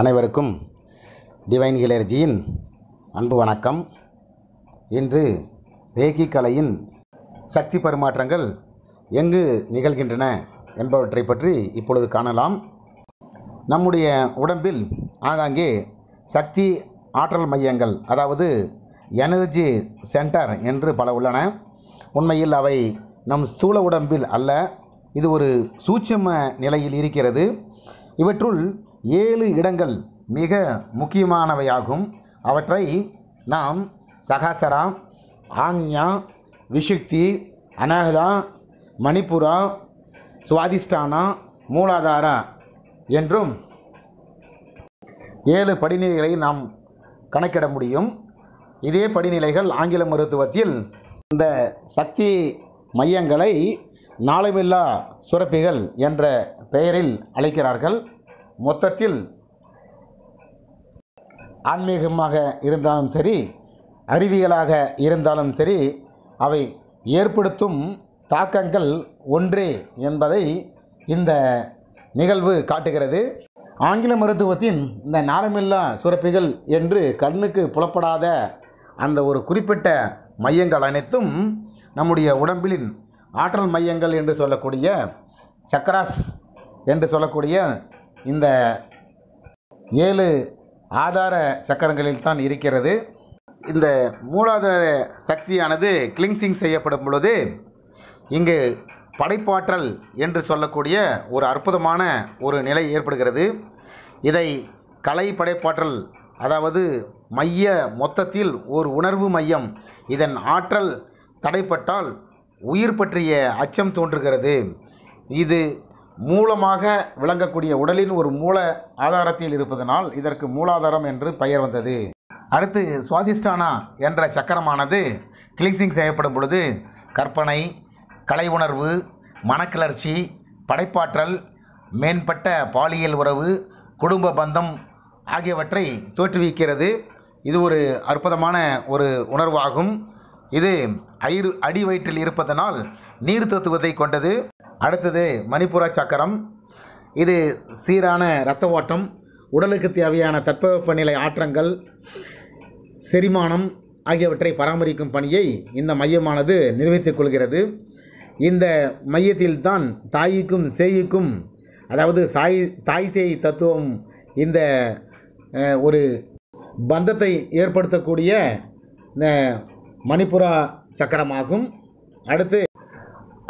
அனைவருக்கும் டிவைன் ஹிலர்ஜியின் அன்பு வணக்கம் இன்று வேகி கலையின் சக்தி பரிமாற்றங்கள் எங்கு நிகழ்கின்றன என்பவற்றை பற்றி இப்பொழுது காணலாம் நம்முடைய உடம்பில் ஆங்காங்கே சக்தி ஆற்றல் மையங்கள் அதாவது எனர்ஜி சென்டர் என்று பல உள்ளன உண்மையில் அவை நம் ஸ்தூல உடம்பில் அல்ல இது ஒரு சூட்சம நிலையில் இருக்கிறது இவற்றுள் ஏழு இடங்கள் மிக முக்கியமானவையாகும் அவற்றை நாம் சகாசரா ஆங்யா விஷுக்தி அனகதா மணிப்புரா சுவாதிஷ்டானா மூலாதாரா என்றும் ஏழு படிநிலைகளை நாம் கணக்கிட முடியும் இதே படிநிலைகள் ஆங்கில மருத்துவத்தில் இந்த சக்தி மையங்களை நாளமில்லா சுரப்பிகள் என்ற பெயரில் அழைக்கிறார்கள் மொத்தத்தில் ஆன்மீகமாக இருந்தாலும் சரி அறிவியலாக இருந்தாலும் சரி அவை ஏற்படுத்தும் தாக்கங்கள் ஒன்றே என்பதை இந்த நிகழ்வு காட்டுகிறது ஆங்கில மருத்துவத்தின் இந்த நாளமில்லா சுரப்பிகள் என்று கண்ணுக்கு புலப்படாத அந்த ஒரு குறிப்பிட்ட மையங்கள் அனைத்தும் நம்முடைய உடம்பிலின் ஆற்றல் மையங்கள் என்று சொல்லக்கூடிய சக்கராஸ் என்று சொல்லக்கூடிய இந்த ஏழு ஆதார சக்கரங்களில் தான் இருக்கிறது இந்த மூலாதார சக்தியானது கிளிங்சிங் செய்யப்படும் பொழுது இங்கு படைப்பாற்றல் என்று சொல்லக்கூடிய ஒரு அற்புதமான ஒரு நிலை ஏற்படுகிறது இதை கலை படைப்பாற்றல் அதாவது மைய மொத்தத்தில் ஒரு உணர்வு மையம் இதன் ஆற்றல் தடைப்பட்டால் உயிர் பற்றிய அச்சம் தோன்றுகிறது இது மூலமாக விளங்கக்கூடிய உடலின் ஒரு மூல ஆதாரத்தில் இருப்பதனால் இதற்கு மூலாதாரம் என்று பெயர் வந்தது அடுத்து சுவாதிஷ்டானா என்ற சக்கரமானது கிளிக்சிங் செய்யப்படும் பொழுது கற்பனை கலை உணர்வு மனக்கிளர்ச்சி படைப்பாற்றல் மேம்பட்ட பாலியல் உறவு குடும்ப பந்தம் ஆகியவற்றை தோற்றுவிக்கிறது இது ஒரு அற்புதமான ஒரு உணர்வாகும் இது ஐரு அடி வயிற்றில் இருப்பதனால் நீர் தத்துவத்தை கொண்டது அடுத்தது மணிப்புரா சக்கரம் இது சீரான இரத்த ஓட்டம் உடலுக்கு தேவையான தட்பவெப்பநிலை ஆற்றங்கள் செரிமானம் ஆகியவற்றை பராமரிக்கும் பணியை இந்த மையமானது நிர்வகித்துக் கொள்கிறது இந்த மையத்தில்தான் தாய்க்கும் சேய்க்கும் அதாவது சாய் தாய் சேய் தத்துவம் இந்த ஒரு பந்தத்தை ஏற்படுத்தக்கூடிய மணிப்புரா சக்கரமாகும் அடுத்து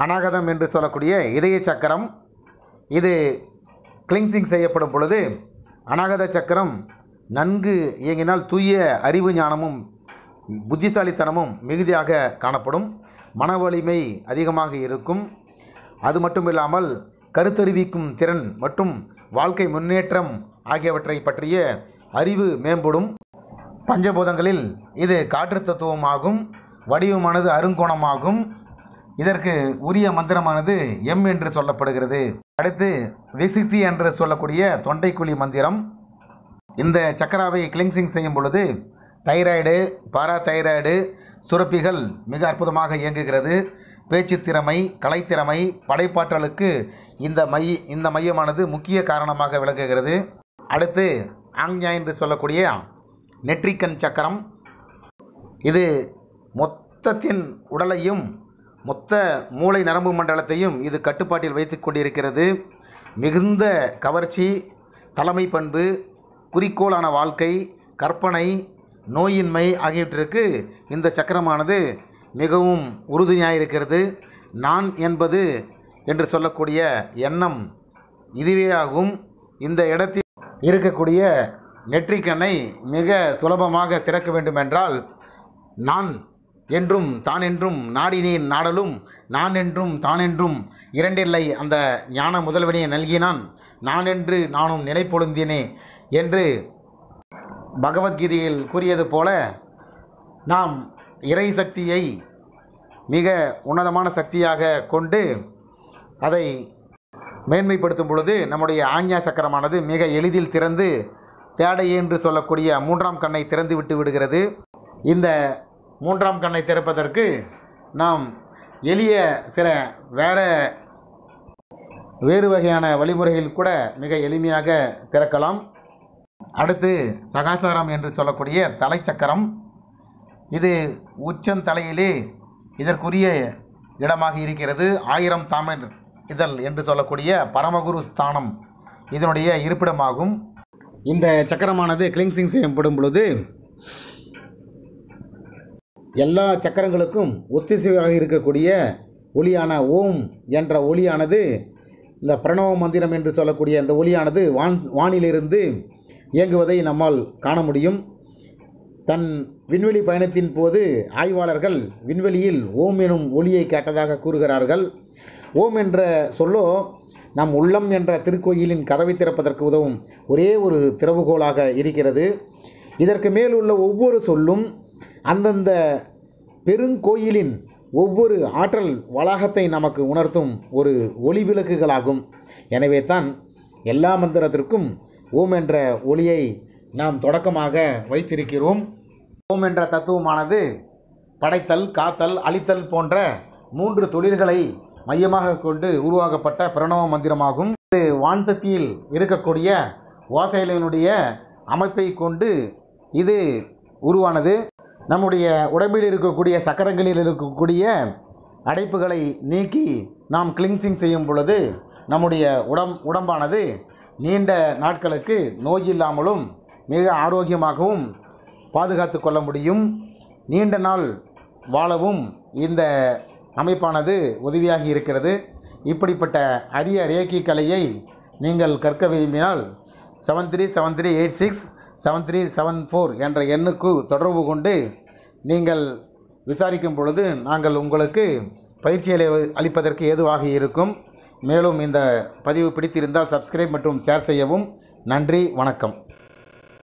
அநாகதம் என்று சொல்லக்கூடிய இதய சக்கரம் இது கிளிங்சிங் செய்யப்படும் பொழுது அநாகத சக்கரம் நன்கு இயங்கினால் தூய அறிவு ஞானமும் புத்திசாலித்தனமும் மிகுதியாக காணப்படும் மன வலிமை அதிகமாக இருக்கும் அது மட்டும் இல்லாமல் கருத்தறிவிக்கும் திறன் மற்றும் வாழ்க்கை முன்னேற்றம் ஆகியவற்றை பற்றிய அறிவு மேம்படும் பஞ்சபூதங்களில் இது காற்று தத்துவமாகும் வடிவமானது அருங்கோணமாகும் இதற்கு உரிய மந்திரமானது எம் என்று சொல்லப்படுகிறது அடுத்து விசித்தி என்று சொல்லக்கூடிய தொண்டைக்குழி மந்திரம் இந்த சக்கராவை கிளின்சிங் செய்யும் பொழுது தைராய்டு பாராதைராய்டு சுரப்பிகள் மிக அற்புதமாக இயங்குகிறது பேச்சு திறமை கலைத்திறமை படைப்பாற்றலுக்கு இந்த மைய இந்த மையமானது முக்கிய காரணமாக விளங்குகிறது அடுத்து ஆங்ஞா என்று சொல்லக்கூடிய நெற்றிக்கண் சக்கரம் இது மொத்தத்தின் உடலையும் மொத்த மூளை நரம்பு மண்டலத்தையும் இது கட்டுப்பாட்டில் வைத்து கொண்டிருக்கிறது மிகுந்த கவர்ச்சி தலைமை பண்பு குறிக்கோளான வாழ்க்கை கற்பனை நோயின்மை ஆகியவற்றிற்கு இந்த சக்கரமானது மிகவும் உறுதுணையாக இருக்கிறது நான் என்பது என்று சொல்லக்கூடிய எண்ணம் இதுவே ஆகும் இந்த இடத்தில் இருக்கக்கூடிய நெற்றிக்கண்ணை மிக சுலபமாக திறக்க வேண்டுமென்றால் நான் என்றும் தான் என்றும் நாடினேன் நாடலும் நான் என்றும் தான் என்றும் இரண்டில்லை அந்த ஞான முதல்வனே நல்கினான் நான் என்று நானும் பொழுந்தினே என்று பகவத்கீதையில் கூறியது போல நாம் இறை சக்தியை மிக உன்னதமான சக்தியாக கொண்டு அதை மேன்மைப்படுத்தும் பொழுது நம்முடைய ஆஞ்ஞா சக்கரமானது மிக எளிதில் திறந்து தேடை என்று சொல்லக்கூடிய மூன்றாம் கண்ணை திறந்து விட்டு விடுகிறது இந்த மூன்றாம் கண்ணை திறப்பதற்கு நாம் எளிய சில வேறு வேறு வகையான வழிமுறையில் கூட மிக எளிமையாக திறக்கலாம் அடுத்து சகாசாரம் என்று சொல்லக்கூடிய தலைச்சக்கரம் இது உச்சந்தலையிலே இதற்குரிய இடமாக இருக்கிறது ஆயிரம் தாமர் இதழ் என்று சொல்லக்கூடிய பரமகுரு ஸ்தானம் இதனுடைய இருப்பிடமாகும் இந்த சக்கரமானது கிளிங்சிங் செய்யப்படும் பொழுது எல்லா சக்கரங்களுக்கும் ஒத்திசைவாக இருக்கக்கூடிய ஒளியான ஓம் என்ற ஒளியானது இந்த பிரணவ மந்திரம் என்று சொல்லக்கூடிய அந்த ஒளியானது வான் வானிலிருந்து இயங்குவதை நம்மால் காண முடியும் தன் விண்வெளி பயணத்தின் போது ஆய்வாளர்கள் விண்வெளியில் ஓம் எனும் ஒளியை கேட்டதாக கூறுகிறார்கள் ஓம் என்ற சொல்லோ நம் உள்ளம் என்ற திருக்கோயிலின் கதவை திறப்பதற்கு உதவும் ஒரே ஒரு திறவுகோலாக இருக்கிறது இதற்கு மேல் உள்ள ஒவ்வொரு சொல்லும் அந்தந்த பெருங்கோயிலின் ஒவ்வொரு ஆற்றல் வளாகத்தை நமக்கு உணர்த்தும் ஒரு ஒளி விளக்குகளாகும் எனவே தான் எல்லா மந்திரத்திற்கும் ஓம் என்ற ஒளியை நாம் தொடக்கமாக வைத்திருக்கிறோம் ஓம் என்ற தத்துவமானது படைத்தல் காத்தல் அழித்தல் போன்ற மூன்று தொழில்களை மையமாக கொண்டு உருவாக்கப்பட்ட பிரணவ மந்திரமாகும் இது வான்சக்தியில் இருக்கக்கூடிய ஓசைகளினுடைய அமைப்பை கொண்டு இது உருவானது நம்முடைய உடம்பில் இருக்கக்கூடிய சக்கரங்களில் இருக்கக்கூடிய அடைப்புகளை நீக்கி நாம் கிளின்சிங் செய்யும் பொழுது நம்முடைய உடம் உடம்பானது நீண்ட நாட்களுக்கு நோய் இல்லாமலும் மிக ஆரோக்கியமாகவும் பாதுகாத்து கொள்ள முடியும் நீண்ட நாள் வாழவும் இந்த அமைப்பானது உதவியாகி இருக்கிறது இப்படிப்பட்ட அரிய ரேக்கி கலையை நீங்கள் கற்க விரும்பினால் seven three seven three eight six seven three seven four என்ற எண்ணுக்கு தொடர்பு கொண்டு நீங்கள் விசாரிக்கும் பொழுது நாங்கள் உங்களுக்கு பயிற்சி அளிப்பதற்கு ஏதுவாக இருக்கும் மேலும் இந்த பதிவு பிடித்திருந்தால் சப்ஸ்கிரைப் மற்றும் ஷேர் செய்யவும் நன்றி வணக்கம்